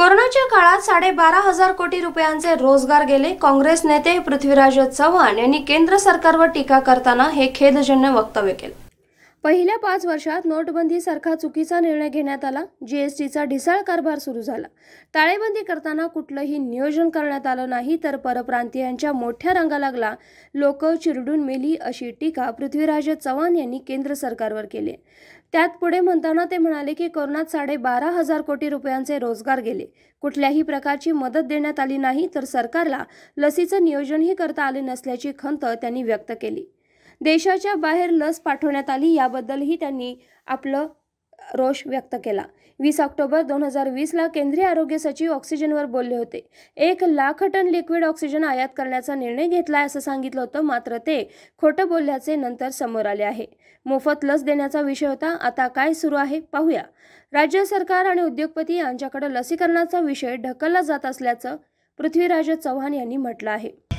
कोरोनाच्या काळात साडेबारा हजार कोटी रुपयांचे रोजगार गेले काँग्रेस नेते पृथ्वीराज चव्हाण यांनी केंद्र सरकारवर टीका करताना हे खेदजन्य वक्तव्य केले पहिल्या पाच वर्षात नोटबंदीसारखा चुकीचा निर्णय घेण्यात आला जीएसटीचा ढिसाळ कारभार सुरू झाला ताळेबंदी करताना कुठलंही नियोजन करण्यात आलं नाही तर परप्रांतीयांच्या मोठ्या रंगा लागला लोक चिरडून मेली अशी टीका पृथ्वीराज चव्हाण यांनी केंद्र सरकारवर केली त्यात पुढे म्हणताना ते म्हणाले की कोरोनात साडेबारा हजार कोटी रुपयांचे रोजगार गेले कुठल्याही प्रकारची मदत देण्यात आली नाही तर सरकारला लसीचं नियोजनही करता आले नसल्याची खंत त्यांनी व्यक्त केली देशाच्या बाहेर लस पाठवण्यात आली याबद्दलही त्यांनी आपलं रोष व्यक्त केला वीस ऑक्टोबर दोन हजार वीसला केंद्रीय आरोग्य सचिव ऑक्सिजनवर बोलले होते एक लाख टन लिक्विड ऑक्सिजन आयात करण्याचा निर्णय आहे असं सांगितलं होतं मात्र ते खोटं बोलल्याचे नंतर समोर आले आहे मोफत लस देण्याचा विषय होता आता काय सुरू आहे पाहूया राज्य सरकार आणि उद्योगपती यांच्याकडे लसीकरणाचा विषय ढकलला जात असल्याचं पृथ्वीराज चव्हाण यांनी म्हटलं आहे